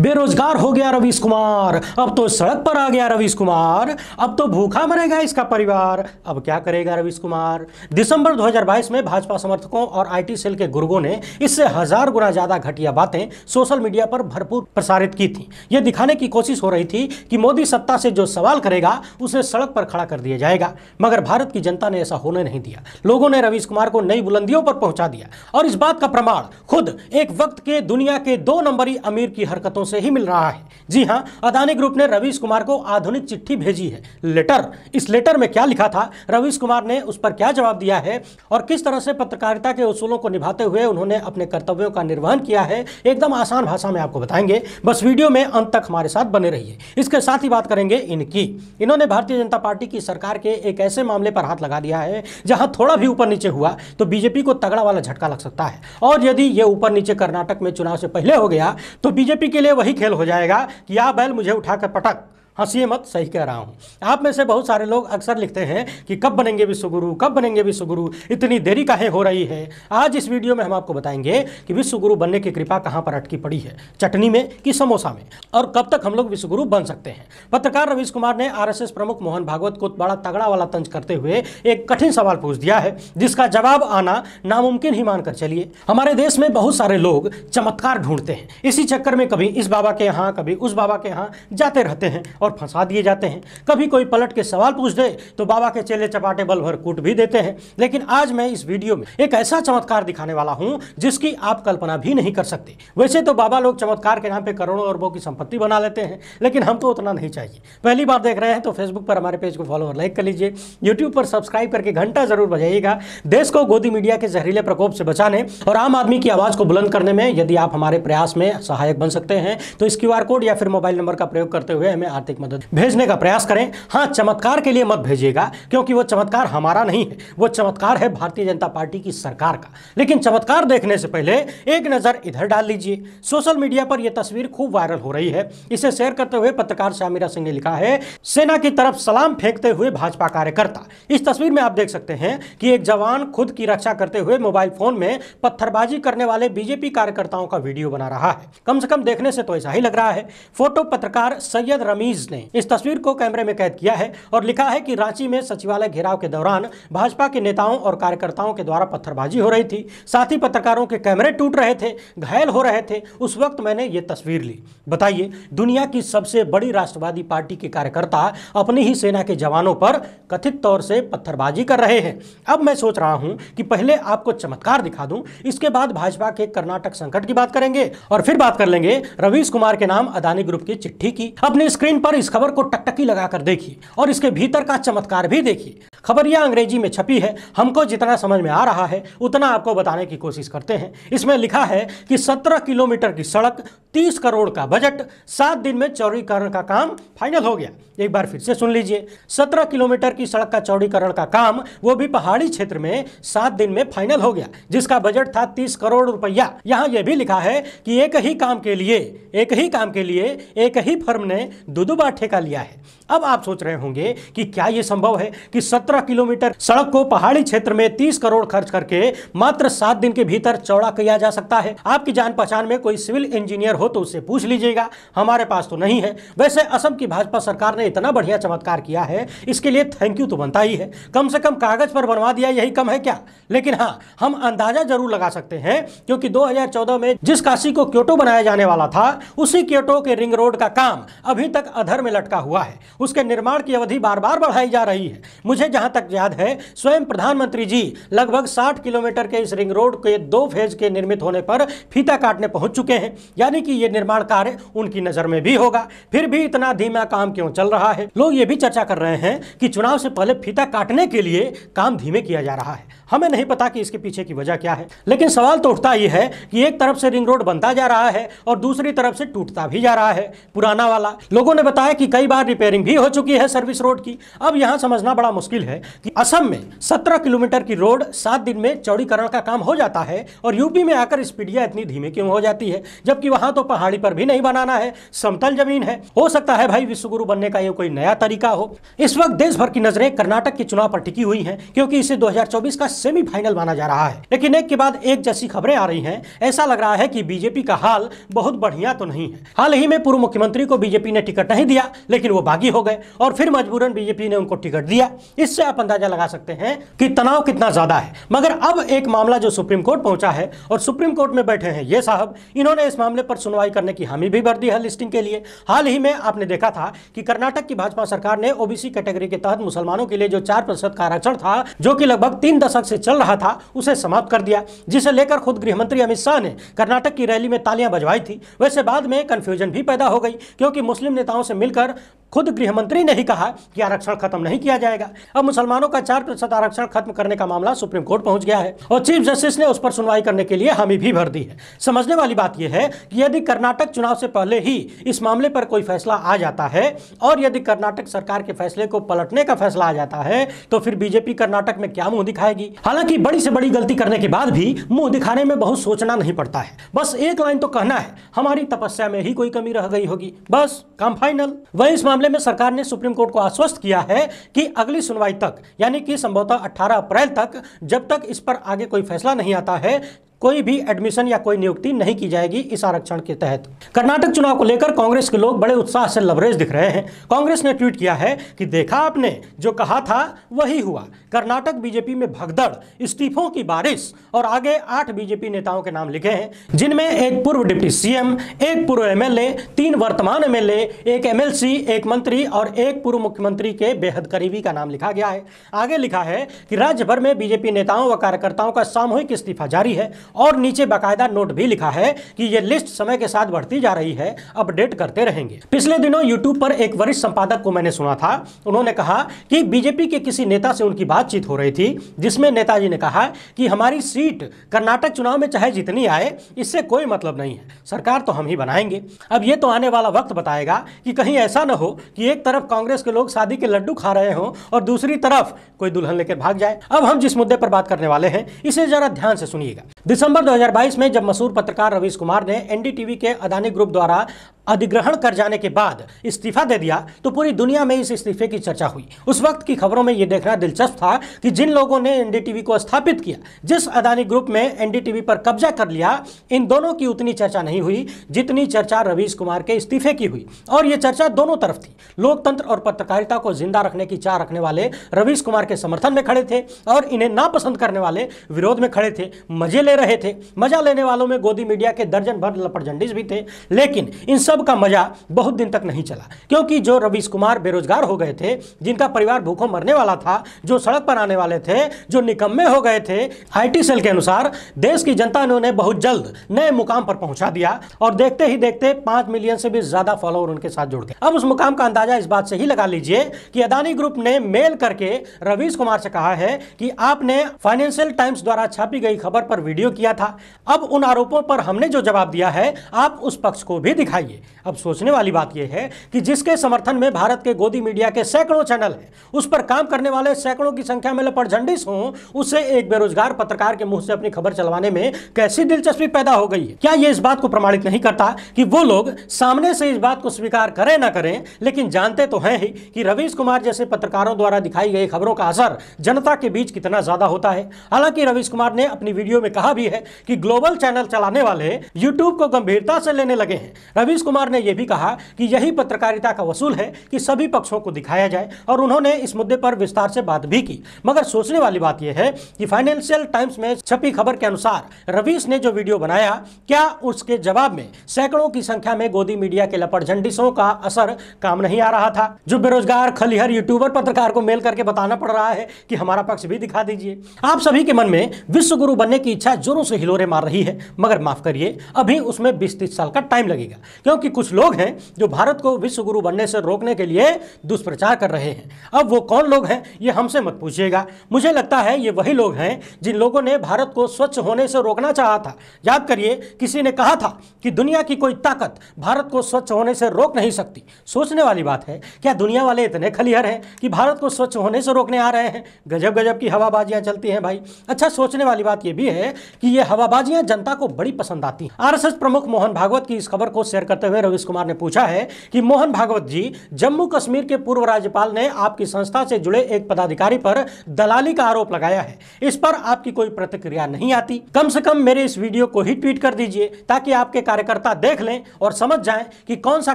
बेरोजगार हो गया रवीश कुमार अब तो सड़क पर आ गया रवीश कुमार अब तो भूखा मरेगा इसका परिवार अब क्या करेगा रवीश कुमार दिसंबर 2022 में भाजपा समर्थकों और आईटी सेल के गुर्गों ने इससे हजार गुना ज्यादा घटिया बातें सोशल मीडिया पर भरपूर प्रसारित की थी ये दिखाने की कोशिश हो रही थी कि मोदी सत्ता से जो सवाल करेगा उसे सड़क पर खड़ा कर दिया जाएगा मगर भारत की जनता ने ऐसा होने नहीं दिया लोगों ने रवीश कुमार को नई बुलंदियों पर पहुंचा दिया और इस बात का प्रमाण खुद एक वक्त के दुनिया के दो नंबरी अमीर की हरकतों से ही मिल रहा है जी हाँ अदानी ग्रुप ने रवीश कुमार को आधुनिक चिट्ठी भेजी है लेटर इस लेटर में क्या लिखा था रवीश कुमार ने उस पर क्या जवाब दिया है और किस तरह से पत्रकारिता के उसूलों को निभाते हुए उन्होंने अपने कर्तव्यों का निर्वहन किया है एकदम आसान भाषा में आपको बताएंगे बस वीडियो में अंत तक हमारे साथ बने रहिए इसके साथ ही बात करेंगे इनकी इन्होंने भारतीय जनता पार्टी की सरकार के एक ऐसे मामले पर हाथ लगा दिया है जहां थोड़ा भी ऊपर नीचे हुआ तो बीजेपी को तगड़ा वाला झटका लग सकता है और यदि ये ऊपर नीचे कर्नाटक में चुनाव से पहले हो गया तो बीजेपी के लिए वही खेल हो जाएगा कि यह बैल मुझे उठाकर पटक हंसी मत सही कह रहा हूँ आप में से बहुत सारे लोग अक्सर लिखते हैं कि कब बनेंगे विश्वगुरु कब बनेंगे विश्वगुरु इतनी देरी काहे हो रही है आज इस वीडियो में हम आपको बताएंगे कि विश्वगुरु बनने की कृपा कहाँ पर अटकी पड़ी है चटनी में कि समोसा में और कब तक हम लोग विश्वगुरु बन सकते हैं पत्रकार रवीश कुमार ने आर प्रमुख मोहन भागवत को बड़ा तगड़ा वाला तंज करते हुए एक कठिन सवाल पूछ दिया है जिसका जवाब आना नामुमकिन ही मानकर चलिए हमारे देश में बहुत सारे लोग चमत्कार ढूंढते हैं इसी चक्कर में कभी इस बाबा के यहाँ कभी उस बाबा के यहाँ जाते रहते हैं और फंसा दिए जाते हैं कभी कोई पलट के सवाल पूछ दे तो बाबा के चेले चपाटे बल भर कूट भी देते हैं लेकिन आज मैं इस वीडियो में एक ऐसा चमत्कार दिखाने वाला हूँ जिसकी आप कल्पना भी नहीं कर सकते वैसे तो बाबा लोग चमत्कार के नाम पर करोड़ों अरबों की संपत्ति बना लेते हैं लेकिन हमको उतना नहीं चाहिए पहली बार देख रहे हैं तो फेसबुक पर हमारे पेज को फॉलो और लाइक कर लीजिए यूट्यूब पर सब्सक्राइब करके घंटा जरूर बजाइएगा देश को गोदी मीडिया के जहरीले प्रकोप से बचाने और आम आदमी की आवाज़ को बुलंद करने में यदि आप हमारे प्रयास में सहायक बन सकते हैं तो इस क्यू कोड या फिर मोबाइल नंबर का प्रयोग करते हुए हमें आर्थिक आर्थिक मदद भेजने का प्रयास करें हाँ चमत्कार के लिए मत भेजिएगा क्योंकि वो चमत्कार हमारा नहीं है वो चमत्कार है भारतीय जनता पार्टी की सरकार का लेकिन चमत्कार देखने से पहले एक नज़र इधर डाल लीजिए सोशल मीडिया पर यह तस्वीर खूब वायरल हो रही है इसे शेयर करते हुए पत्रकार श्यामीरा सिंह ने लिखा है सेना की तरफ सलाम फेंकते हुए भाजपा कार्यकर्ता इस तस्वीर में आप देख सकते हैं कि एक जवान खुद की रक्षा करते हुए मोबाइल फोन में पत्थरबाजी करने वाले बीजेपी कार्यकर्ताओं का वीडियो बना रहा है कम से कम देखने से तो ऐसा ही लग रहा है फोटो पत्रकार सैयद रमीज पुलिस ने इस तस्वीर को कैमरे में कैद किया है और लिखा है कि रांची में सचिवालय घेराव के दौरान भाजपा के नेताओं और कार्यकर्ताओं के द्वारा पत्थरबाजी हो रही थी साथ ही पत्रकारों के कैमरे टूट रहे थे घायल हो रहे थे उस वक्त मैंने ये तस्वीर ली बताइए दुनिया की सबसे बड़ी राष्ट्रवादी पार्टी के कार्यकर्ता अपनी ही सेना के जवानों पर कथित तौर से पत्थरबाजी कर रहे हैं अब मैं सोच रहा हूं कि पहले आपको चमत्कार दिखा दूं इसके बाद भाजपा के कर्नाटक संकट की बात करेंगे और फिर बात कर लेंगे रवीश कुमार के नाम अदानी ग्रुप की चिट्ठी की अपनी स्क्रीन पर इस खबर को टकटकी लगाकर देखिए और इसके भीतर का चमत्कार भी देखिए खबर यह अंग्रेजी में छपी है हमको जितना समझ में आ रहा है उतना आपको बताने की कोशिश करते हैं इसमें लिखा है कि 17 किलोमीटर की सड़क 30 करोड़ का बजट सात दिन में चौड़ीकरण का काम फाइनल हो गया एक बार फिर से सुन लीजिए 17 किलोमीटर की सड़क का चौड़ीकरण का काम वो भी पहाड़ी क्षेत्र में सात दिन में फाइनल हो गया जिसका बजट था तीस करोड़ रुपया यहाँ यह भी लिखा है कि एक ही काम के लिए एक ही काम के लिए एक ही फर्म ने दो दो बार ठेका लिया है अब आप सोच रहे होंगे कि क्या यह संभव है कि 17 किलोमीटर सड़क को पहाड़ी क्षेत्र में 30 करोड़ खर्च करके मात्र सात दिन के भीतर चौड़ा किया जा सकता है आपकी जान पहचान में कोई सिविल इंजीनियर हो तो उससे पूछ लीजिएगा हमारे पास तो नहीं है वैसे असम की भाजपा सरकार ने इतना बढ़िया चमत्कार किया है इसके लिए थैंक यू तो बनता ही है कम से कम कागज पर बनवा दिया यही कम है क्या लेकिन हाँ हम अंदाजा जरूर लगा सकते हैं क्योंकि दो में जिस काशी को क्योटो बनाया जाने वाला था उसी क्योटो के रिंग रोड का काम अभी तक अधर में लटका हुआ है उसके निर्माण की अवधि बार बार बढ़ाई जा रही है मुझे जहां तक याद है स्वयं प्रधानमंत्री जी लगभग 60 किलोमीटर के इस रिंग रोड के दो फेज के निर्मित होने पर फीता काटने पहुंच चुके हैं यानी कि ये निर्माण कार्य उनकी नज़र में भी होगा फिर भी इतना धीमा काम क्यों चल रहा है लोग ये भी चर्चा कर रहे हैं कि चुनाव से पहले फीता काटने के लिए काम धीमे किया जा रहा है हमें नहीं पता कि इसके पीछे की वजह क्या है लेकिन सवाल तो उठता ही है कि एक तरफ से रिंग रोड बनता जा रहा है और दूसरी तरफ से टूटता भी जा रहा है पुराना वाला लोगों ने बताया कि कई बार रिपेयरिंग भी हो चुकी है सर्विस रोड की अब यहाँ समझना बड़ा मुश्किल है कि असम में सत्रह किलोमीटर की रोड सात दिन में चौड़ीकरण का काम हो जाता है और यूपी में आकर स्पीडिया इतनी धीमे क्यों हो जाती है जबकि वहां तो पहाड़ी पर भी नहीं बनाना है समतल जमीन है हो सकता है भाई विश्वगुरु बनने का ये कोई नया तरीका हो इस वक्त देश भर की नजरें कर्नाटक के चुनाव पर टिकी हुई है क्योंकि इसे 2024 का सेमीफाइनल माना जा रहा है लेकिन एक के बाद एक जैसी खबरें आ रही हैं ऐसा लग रहा है कि बीजेपी का हाल बहुत बढ़िया तो नहीं है हाल ही में पूर्व मुख्यमंत्री को बीजेपी ने टिकट नहीं दिया लेकिन वो बागी हो गए और फिर मजबूरन बीजेपी ने उनको टिकट दिया इससे आप अंदाजा लगा सकते हैं कि तनाव कितना ज्यादा है मगर अब एक मामला जो सुप्रीम कोर्ट पहुंचा है और सुप्रीम कोर्ट में बैठे हैं ये साहब इन्होंने इस मामले पर सुनवाई करने की हामी भी भर दी है लिस्टिंग के लिए हाल ही में आपने देखा था कि कर्नाटक की भाजपा सरकार ने ओबीसी कैटेगरी के तहत मुसलमानों के लिए जो चार प्रतिशत का आरक्षण था जो कि लगभग तीन दशक से चल रहा था उसे समाप्त कर दिया जिसे लेकर खुद गृहमंत्री अमित शाह ने कर्नाटक की रैली में तालियां बजवाई थी वैसे बाद में कन्फ्यूजन भी पैदा हो गई क्योंकि मुस्लिम नेताओं से मिलकर खुद गृह मंत्री ने ही कहा कि आरक्षण खत्म नहीं किया जाएगा अब मुसलमानों का चार प्रतिशत आरक्षण खत्म करने का मामला सुप्रीम कोर्ट पहुंच गया है और चीफ जस्टिस ने उस पर सुनवाई करने के लिए हामी भी भर दी है समझने वाली बात यह है कि यदि कर्नाटक चुनाव से पहले ही इस मामले पर कोई फैसला आ जाता है और यदि कर्नाटक सरकार के फैसले को पलटने का फैसला आ जाता है तो फिर बीजेपी कर्नाटक में क्या मुंह दिखाएगी हालांकि बड़ी से बड़ी गलती करने के बाद भी मुंह दिखाने में बहुत सोचना नहीं पड़ता है बस एक लाइन तो कहना है हमारी तपस्या में ही कोई कमी रह गई होगी बस काम फाइनल वही इस मामले मामले में सरकार ने सुप्रीम कोर्ट को आश्वस्त किया है कि अगली सुनवाई तक यानी कि संभवतः 18 अप्रैल तक जब तक इस पर आगे कोई फैसला नहीं आता है कोई भी एडमिशन या कोई नियुक्ति नहीं की जाएगी इस आरक्षण के तहत कर्नाटक चुनाव को लेकर कांग्रेस के लोग बड़े उत्साह से लवरेज दिख रहे हैं कांग्रेस ने ट्वीट किया है कि देखा आपने जो कहा था वही हुआ कर्नाटक बीजेपी में भगदड़ इस्तीफों की बारिश और आगे आठ बीजेपी नेताओं के नाम लिखे हैं जिनमें एक पूर्व डिप्टी सीएम एक पूर्व एमएलए तीन वर्तमान एमएलए एक एमएलसी एक मंत्री और एक पूर्व मुख्यमंत्री के बेहद करीबी का नाम लिखा गया है आगे लिखा है कि राज्य भर में बीजेपी नेताओं व कार्यकर्ताओं का सामूहिक इस्तीफा जारी है और नीचे बाकायदा नोट भी लिखा है कि ये लिस्ट समय के साथ बढ़ती जा रही है अपडेट करते रहेंगे पिछले दिनों यूट्यूब पर एक वरिष्ठ संपादक को मैंने सुना था उन्होंने कहा कि बीजेपी के किसी नेता से उनकी बातचीत हो रही थी जिसमें नेताजी ने कहा कि हमारी सीट कर्नाटक चुनाव में चाहे जितनी आए इससे कोई मतलब नहीं है सरकार तो हम ही बनाएंगे अब ये तो आने वाला वक्त बताएगा कि कहीं ऐसा ना हो कि एक तरफ कांग्रेस के लोग शादी के लड्डू खा रहे हों और दूसरी तरफ कोई दुल्हन लेकर भाग जाए अब हम जिस मुद्दे पर बात करने वाले हैं इसे जरा ध्यान से सुनिएगा दिसंबर 2022 में जब मशहूर पत्रकार रवीश कुमार ने एनडीटीवी के अदानी ग्रुप द्वारा अधिग्रहण कर जाने के बाद इस्तीफा दे दिया तो पूरी दुनिया में इस इस्तीफे की चर्चा हुई उस वक्त की खबरों में यह देखना दिलचस्प था कि जिन लोगों ने एनडीटीवी को स्थापित किया जिस अदानी ग्रुप में एनडीटीवी पर कब्जा कर लिया इन दोनों की उतनी चर्चा नहीं हुई जितनी चर्चा रवीश कुमार के इस्तीफे की हुई और यह चर्चा दोनों तरफ थी लोकतंत्र और पत्रकारिता को जिंदा रखने की चाह रखने वाले रवीश कुमार के समर्थन में खड़े थे और इन्हें नापसंद करने वाले विरोध में खड़े थे मजे ले रहे थे मजा लेने वालों में गोदी मीडिया के दर्जन भर लपटझंडिस भी थे लेकिन इन सब सब का मजा बहुत दिन तक नहीं चला क्योंकि जो रवीश कुमार बेरोजगार हो गए थे जिनका परिवार भूखों मरने वाला था जो सड़क पर आने वाले थे जो निकम्मे हो गए थे आईटी सेल के अनुसार देश की जनता ने उन्हें बहुत जल्द नए मुकाम पर पहुंचा दिया और देखते ही देखते पांच मिलियन से भी ज्यादा फॉलोअर उनके साथ जुड़ गए अब उस मुकाम का अंदाजा इस बात से ही लगा लीजिए कि अदानी ग्रुप ने मेल करके रवीश कुमार से कहा है कि आपने फाइनेंशियल टाइम्स द्वारा छापी गई खबर पर वीडियो किया था अब उन आरोपों पर हमने जो जवाब दिया है आप उस पक्ष को भी दिखाइए अब सोचने वाली बात यह है कि जिसके समर्थन में भारत के गोदी मीडिया के सैकड़ों चैनल हैं उस पर काम करने वाले सैकड़ों की संख्या में लपटझंडिस हों उसे एक बेरोजगार पत्रकार के मुंह से अपनी खबर चलवाने में कैसी दिलचस्पी पैदा हो गई है क्या यह इस बात को प्रमाणित नहीं करता कि वो लोग सामने से इस बात को स्वीकार करें ना करें लेकिन जानते तो हैं ही कि रवीश कुमार जैसे पत्रकारों द्वारा दिखाई गई खबरों का असर जनता के बीच कितना ज्यादा होता है हालांकि रवीश कुमार ने अपनी वीडियो में कहा भी है कि ग्लोबल चैनल चलाने वाले यूट्यूब को गंभीरता से लेने लगे हैं रवीश कुमार कुमार ने यह भी कहा कि यही पत्रकारिता का वसूल है कि सभी पक्षों को दिखाया जाए और उन्होंने इस मुद्दे पर विस्तार से बात भी की मगर सोचने वाली बात यह है कि फाइनेंशियल टाइम्स में छपी खबर के अनुसार रवीश ने जो वीडियो बनाया क्या उसके जवाब में सैकड़ों की संख्या में गोदी मीडिया के लपड़ झंडिसों का असर काम नहीं आ रहा था जो बेरोजगार खलिहर यूट्यूबर पत्रकार को मेल करके बताना पड़ रहा है कि हमारा पक्ष भी दिखा दीजिए आप सभी के मन में विश्व गुरु बनने की इच्छा जोरों से हिलोरे मार रही है मगर माफ करिए अभी उसमें बीस तीस साल का टाइम लगेगा क्योंकि कि कुछ लोग हैं जो भारत को विश्व गुरु बनने से रोकने के लिए दुष्प्रचार कर रहे हैं अब वो कौन लोग हैं ये हमसे मत पूछिएगा मुझे लगता है ये वही लोग हैं जिन लोगों ने भारत को स्वच्छ होने से रोकना चाहा था याद करिए किसी ने कहा था कि दुनिया की कोई ताकत भारत को स्वच्छ होने से रोक नहीं सकती सोचने वाली बात है क्या दुनिया वाले इतने खलिहर हैं कि भारत को स्वच्छ होने से रोकने आ रहे हैं गजब गजब की हवाबाजियां चलती हैं भाई अच्छा सोचने वाली बात यह भी है कि ये हवाबाजियां जनता को बड़ी पसंद आती हैं आरएसएस प्रमुख मोहन भागवत की इस खबर को शेयर करते करते हुए रवीश कुमार ने पूछा है कि मोहन भागवत जी जम्मू कश्मीर के पूर्व राज्यपाल ने आपकी संस्था से जुड़े एक पदाधिकारी पर दलाली का आरोप लगाया है इस पर आपकी कोई प्रतिक्रिया नहीं आती कम से कम मेरे इस वीडियो को ही ट्वीट कर दीजिए ताकि आपके कार्यकर्ता देख लें और समझ जाए कि कौन सा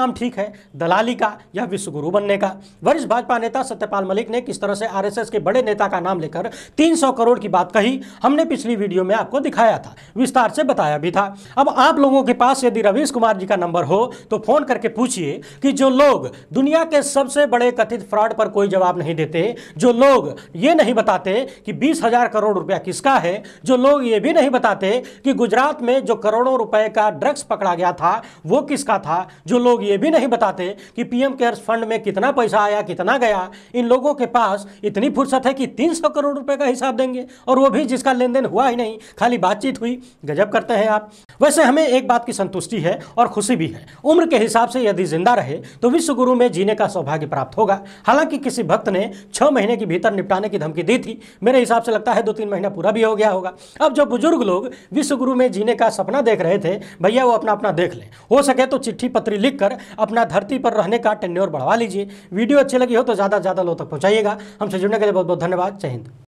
काम ठीक है दलाली का या विश्वगुरु बनने का वरिष्ठ भाजपा नेता सत्यपाल मलिक ने किस तरह से आर के बड़े नेता का नाम लेकर तीन करोड़ की बात कही हमने पिछली वीडियो में आपको दिखाया था विस्तार से बताया भी था अब आप लोगों के पास यदि रवीश कुमार जी का नंबर हो तो फोन करके पूछिए कि जो लोग दुनिया के सबसे बड़े कथित फ्रॉड पर कोई जवाब नहीं देते जो लोग ये नहीं बताते कि बीस हजार करोड़ रुपया किसका है जो लोग ये भी नहीं बताते कि गुजरात में जो करोड़ों रुपए का ड्रग्स पकड़ा गया था वो किसका था जो लोग ये भी नहीं बताते कि पीएम केयर्स फंड में कितना पैसा आया कितना गया इन लोगों के पास इतनी फुर्सत है कि तीन करोड़ रुपए का हिसाब देंगे और वो भी जिसका लेन देन हुआ ही नहीं खाली बातचीत हुई गजब करते हैं आप वैसे हमें एक बात की संतुष्टि है और खुशी भी है उम्र के हिसाब से यदि जिंदा रहे तो विश्व गुरु में जीने का सौभाग्य प्राप्त होगा हालांकि किसी भक्त ने छह महीने के भीतर निपटाने की धमकी दी थी मेरे हिसाब से लगता है दो तीन महीना पूरा भी हो गया होगा अब जो बुजुर्ग लोग विश्व गुरु में जीने का सपना देख रहे थे भैया वो अपना अपना देख लें हो सके तो चिट्ठी पत्री लिखकर अपना धरती पर रहने का टेन्योर बढ़वा लीजिए वीडियो अच्छी लगी हो तो ज़्यादा से ज़्यादा लोग तक पहुंचाइएगा हमसे जुड़ने के लिए बहुत बहुत धन्यवाद जय हिंद